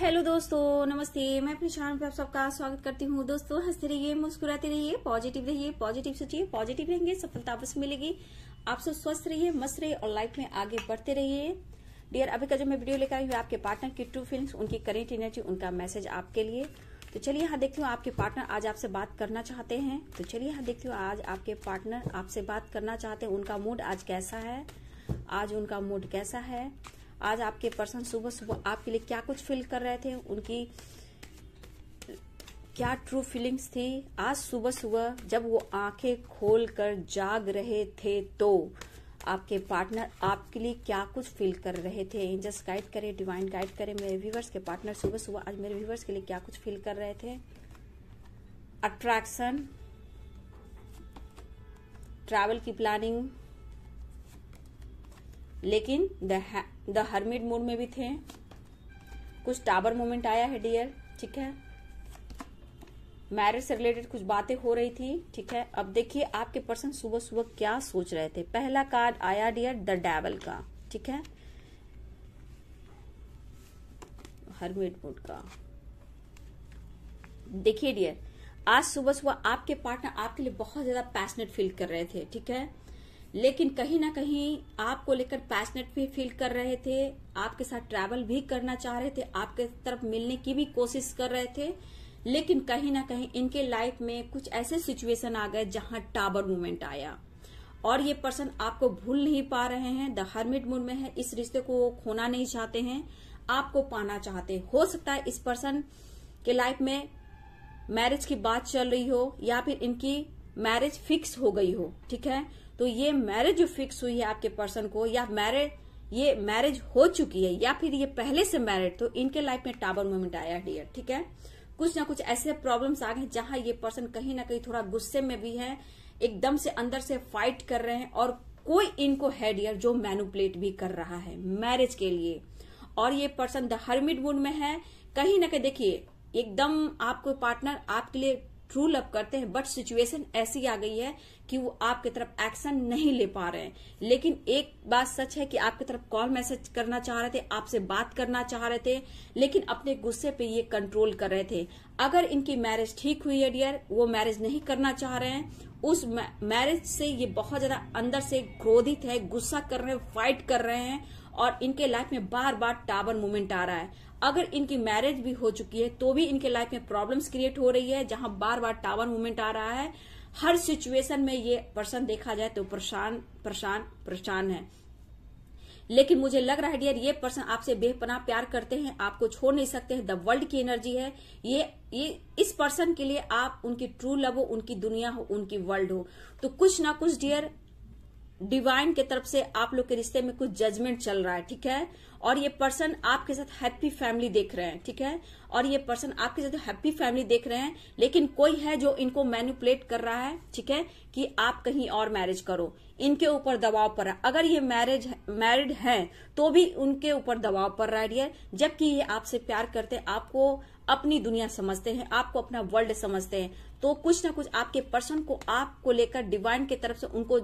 hello दोस्तों नमस्ते मैं चैनल पे आप सबका स्वागत करती हूँ दोस्तों हंसते रहिए मुस्कुराते रहिए पॉजिटिव रहिए पॉजिटिव सोचिए पॉजिटिव रहेंगे सफलता आपस मिलेगी आप सब स्वस्थ रहिए मस्त रहिए और लाइफ में आगे बढ़ते रहिए डियर अभी का जो मैं वीडियो लेकर आई हूँ आपके पार्टनर की टू फिल्म उनकी करेंट एनर्जी उनका मैसेज आपके लिए तो चलिए यहाँ देखती हूँ आपके पार्टनर आज आपसे बात करना चाहते हैं तो चलिए यहाँ देखती हूँ आज आपके पार्टनर आपसे बात करना चाहते हैं उनका मूड आज कैसा है आज उनका मूड कैसा है आज आपके पर्सन सुबह सुबह आपके लिए क्या कुछ फील कर रहे थे उनकी क्या ट्रू फीलिंग्स थी आज सुबह सुबह जब वो आंखें खोल कर जाग रहे थे तो आपके पार्टनर आपके लिए क्या कुछ फील कर रहे थे एंजल्स गाइड करें डिवाइन गाइड करें मेरे व्यूवर्स के पार्टनर सुबह सुबह आज मेरे व्यूवर्स के लिए क्या कुछ फील कर रहे थे अट्रैक्शन ट्रैवल की प्लानिंग लेकिन द हर्मिट मूड में भी थे कुछ टावर मोमेंट आया है डियर ठीक है मैरिज से रिलेटेड कुछ बातें हो रही थी ठीक है अब देखिए आपके पर्सन सुबह सुबह क्या सोच रहे थे पहला कार्ड आया डियर द डैवल का ठीक है हरमिट मूड का देखिए डियर आज सुबह सुबह आपके पार्टनर आपके लिए बहुत ज्यादा पैशनेट फील कर रहे थे ठीक है लेकिन कहीं ना कहीं आपको लेकर पैशनेट भी फील कर रहे थे आपके साथ ट्रैवल भी करना चाह रहे थे आपके तरफ मिलने की भी कोशिश कर रहे थे लेकिन कहीं ना कहीं इनके लाइफ में कुछ ऐसे सिचुएशन आ गए जहां टावर मूवमेंट आया और ये पर्सन आपको भूल नहीं पा रहे हैं द हर्मिट मूड में है इस रिश्ते को वो खोना नहीं चाहते हैं आपको पाना चाहते हो सकता है इस पर्सन के लाइफ में मैरिज की बात चल रही हो या फिर इनकी मैरिज फिक्स हो गई हो ठीक है तो ये मैरिज जो फिक्स हुई है आपके पर्सन को या मैरिज ये मैरिज हो चुकी है या फिर ये पहले से मैरिड तो इनके लाइफ में टावर मोमेंट आया है डियर ठीक है कुछ ना कुछ ऐसे प्रॉब्लम्स आ गए जहां ये पर्सन कहीं ना कहीं थोड़ा गुस्से में भी है एकदम से अंदर से फाइट कर रहे हैं और कोई इनको है डियर जो मैनुपलेट भी कर रहा है मैरिज के लिए और ये पर्सन द हर्मिट मूड में है कहीं ना कहीं देखिए एकदम आपको पार्टनर आपके लिए ट्रू लव करते हैं बट सिचुएशन ऐसी आ गई है कि वो आपकी तरफ एक्शन नहीं ले पा रहे हैं लेकिन एक बात सच है कि आपकी तरफ कॉल मैसेज करना चाह रहे थे आपसे बात करना चाह रहे थे लेकिन अपने गुस्से पे ये कंट्रोल कर रहे थे अगर इनकी मैरिज ठीक हुई है डियर वो मैरिज नहीं करना चाह रहे हैं उस मैरिज से ये बहुत ज्यादा अंदर से क्रोधित है गुस्सा कर रहे हैं फाइट कर रहे हैं और इनके लाइफ में बार बार टावर मूवमेंट आ रहा है अगर इनकी मैरिज भी हो चुकी है तो भी इनके लाइफ में प्रॉब्लम्स क्रिएट हो रही है जहां बार बार टावर मूवमेंट आ रहा है हर सिचुएशन में ये पर्सन देखा जाए तो परेशान परेशान परेशान है लेकिन मुझे लग रहा है डियर ये पर्सन आपसे बेपना प्यार करते हैं आपको छोड़ नहीं सकते हैं द वर्ल्ड की एनर्जी है ये ये इस पर्सन के लिए आप उनकी ट्रू लव हो उनकी दुनिया हो उनकी वर्ल्ड हो तो कुछ ना कुछ डियर डिवाइन के तरफ से आप लोग के रिश्ते में कुछ जजमेंट चल रहा है ठीक है और ये पर्सन आपके साथ हैप्पी फैमिली देख रहे हैं ठीक है और ये पर्सन आपके साथ हैप्पी फैमिली देख रहे हैं लेकिन कोई है जो इनको मैन्युपुलेट कर रहा है ठीक है कि आप कहीं और मैरिज करो इनके ऊपर दबाव पड़ रहा है अगर ये मैरिज मैरिड है तो भी उनके ऊपर दबाव पड़ रहा है जबकि ये आपसे प्यार करते हैं आपको अपनी दुनिया समझते हैं आपको अपना वर्ल्ड समझते हैं तो कुछ ना कुछ आपके पर्सन को आपको लेकर डिवाइन की तरफ से उनको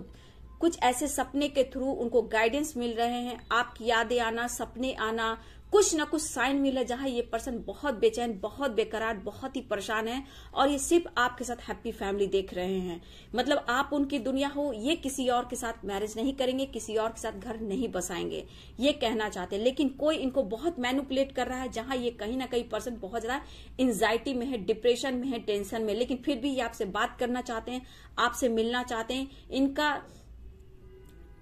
कुछ ऐसे सपने के थ्रू उनको गाइडेंस मिल रहे हैं आपकी यादें आना सपने आना कुछ ना कुछ साइन मिले जहां ये पर्सन बहुत बेचैन बहुत बेकरार बहुत ही परेशान है और ये सिर्फ आपके साथ हैप्पी फैमिली देख रहे हैं मतलब आप उनकी दुनिया हो ये किसी और के साथ मैरिज नहीं करेंगे किसी और के साथ घर नहीं बसाएंगे ये कहना चाहते हैं लेकिन कोई इनको बहुत मैनुपुलेट कर रहा है जहां ये कहीं ना कहीं पर्सन बहुत ज्यादा एंजाइटी में है डिप्रेशन में है टेंशन में लेकिन फिर भी ये आपसे बात करना चाहते हैं आपसे मिलना चाहते हैं इनका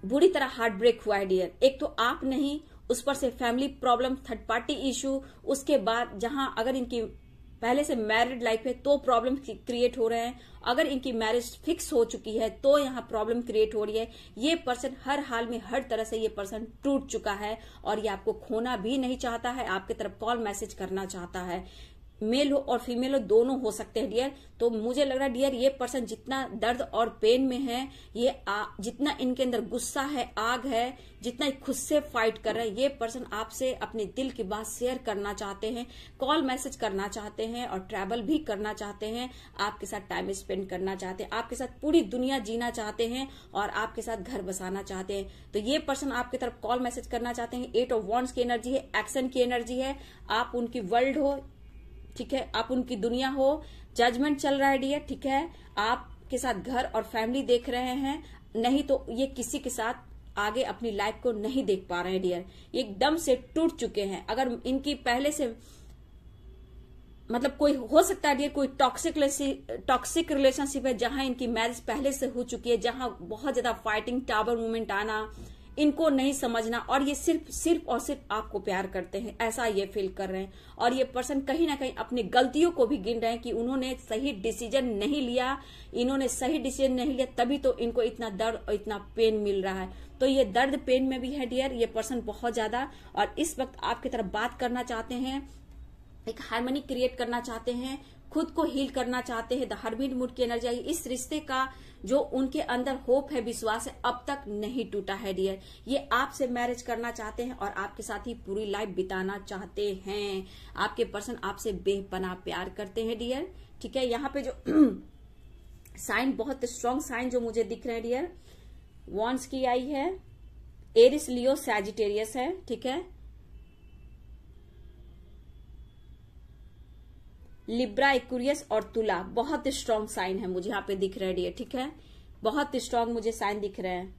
बुरी तरह हार्ट ब्रेक हुआ है डियर एक तो आप नहीं उस पर से family problem third party issue उसके बाद जहां अगर इनकी पहले से मैरिड लाइफ है तो प्रॉब्लम क्रिएट हो रहे हैं अगर इनकी मैरिज फिक्स हो चुकी है तो यहाँ प्रॉब्लम क्रिएट हो रही है ये पर्सन हर हाल में हर तरह से ये पर्सन टूट चुका है और ये आपको खोना भी नहीं चाहता है आपके तरफ कॉल मैसेज करना चाहता है मेल हो और फीमेल हो दोनों हो सकते हैं डियर तो मुझे लग रहा है डियर ये पर्सन जितना दर्द और पेन में है ये आ, जितना इनके अंदर गुस्सा है आग है जितना खुद से फाइट कर रहे हैं ये पर्सन आपसे अपने दिल की बात शेयर करना चाहते हैं कॉल मैसेज करना चाहते हैं और ट्रैवल भी करना चाहते हैं आपके साथ टाइम स्पेंड करना चाहते हैं आपके साथ पूरी दुनिया जीना चाहते हैं और आपके साथ घर बसाना चाहते हैं तो ये पर्सन आपकी तरफ कॉल मैसेज करना चाहते हैं एट ऑफ वॉन्ट्स की एनर्जी है एक्शन की एनर्जी है आप उनकी वर्ल्ड हो ठीक है आप उनकी दुनिया हो जजमेंट चल रहा है डियर ठीक है आपके साथ घर और फैमिली देख रहे हैं नहीं तो ये किसी के साथ आगे अपनी लाइफ को नहीं देख पा रहे हैं डियर एकदम से टूट चुके हैं अगर इनकी पहले से मतलब कोई हो सकता है डियर कोई टॉक्सिक टॉक्सिक रिलेशनशिप है जहां इनकी मैरिज पहले से हो चुकी है जहां बहुत ज्यादा फाइटिंग टावर मूवमेंट आना इनको नहीं समझना और ये सिर्फ सिर्फ और सिर्फ आपको प्यार करते हैं ऐसा ये फील कर रहे हैं और ये पर्सन कहीं ना कहीं अपनी गलतियों को भी गिन रहे हैं कि उन्होंने सही डिसीजन नहीं लिया इन्होंने सही डिसीजन नहीं लिया तभी तो इनको इतना दर्द और इतना पेन मिल रहा है तो ये दर्द पेन में भी है डियर ये पर्सन बहुत ज्यादा और इस वक्त आपकी तरफ बात करना चाहते हैं एक हारमोनी क्रिएट करना चाहते हैं खुद को हील करना चाहते हैं द हर्मिट मूड की एनर्जी इस रिश्ते का जो उनके अंदर होप है विश्वास है अब तक नहीं टूटा है डियर ये आपसे मैरिज करना चाहते हैं और आपके साथ ही पूरी लाइफ बिताना चाहते हैं आपके पर्सन आपसे बेपना प्यार करते हैं डियर ठीक है यहाँ पे जो साइन बहुत स्ट्रांग साइन जो मुझे दिख रहे हैं डियर वॉन्स की आई है एरिस लियो सैजिटेरियस है ठीक है लिब्रा इक्वरियस और तुला बहुत स्ट्रांग साइन है मुझे यहाँ पे दिख रहे है ठीक है बहुत स्ट्रांग मुझे साइन दिख रहे हैं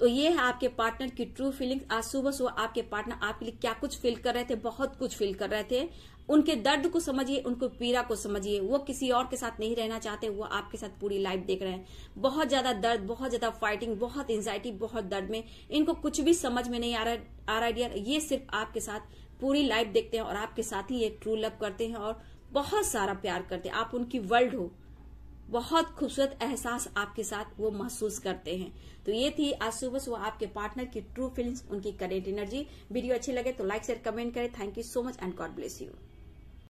तो ये है आपके पार्टनर की ट्रू फीलिंग्स आज सुबह सुबह आपके पार्टनर आपके लिए क्या कुछ फील कर रहे थे बहुत कुछ फील कर रहे थे उनके दर्द को समझिए उनको पीड़ा को समझिए वो किसी और के साथ नहीं रहना चाहते वो आपके साथ पूरी लाइफ देख रहे हैं बहुत ज्यादा दर्द बहुत ज्यादा फाइटिंग बहुत एंजाइटी बहुत दर्द में इनको कुछ भी समझ में नहीं आ रहा आ रहा डियर ये सिर्फ आपके साथ पूरी लाइफ देखते हैं और आपके साथ ही ये ट्रू लव करते हैं और बहुत सारा प्यार करते हैं आप उनकी वर्ल्ड हो बहुत खूबसूरत एहसास आपके साथ वो महसूस करते हैं तो ये थी आज सुबह सुबह आपके पार्टनर की ट्रू फीलिंग्स उनकी करेंट एनर्जी वीडियो अच्छी लगे तो लाइक शेयर कमेंट करें thank you so much and God bless you